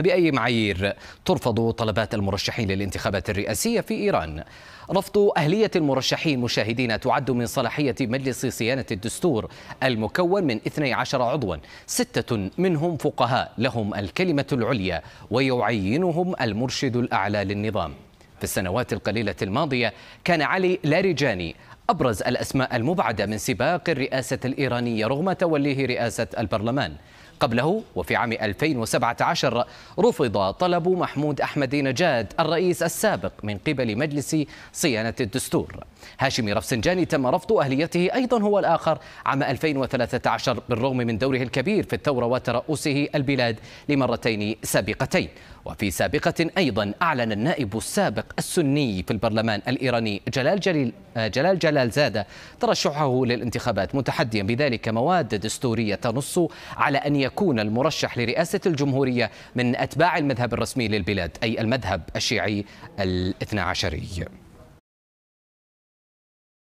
بأي معايير ترفض طلبات المرشحين للانتخابات الرئاسية في إيران؟ رفض أهلية المرشحين مشاهدين تعد من صلاحية مجلس صيانة الدستور المكون من 12 عضوا ستة منهم فقهاء لهم الكلمة العليا ويعينهم المرشد الأعلى للنظام في السنوات القليلة الماضية كان علي لاريجاني أبرز الأسماء المبعدة من سباق الرئاسة الإيرانية رغم توليه رئاسة البرلمان قبله وفي عام 2017 رفض طلب محمود أحمد نجاد الرئيس السابق من قبل مجلس صيانة الدستور هاشم رفسنجاني تم رفض أهليته أيضا هو الآخر عام 2013 بالرغم من دوره الكبير في الثورة وترأسه البلاد لمرتين سابقتين وفي سابقة أيضا أعلن النائب السابق السني في البرلمان الإيراني جلال جليل جلال جلال زادة ترشحه للانتخابات متحديا بذلك مواد دستورية تنص على أن يكون يكون المرشح لرئاسة الجمهورية من أتباع المذهب الرسمي للبلاد أي المذهب الشيعي الاثنى عشري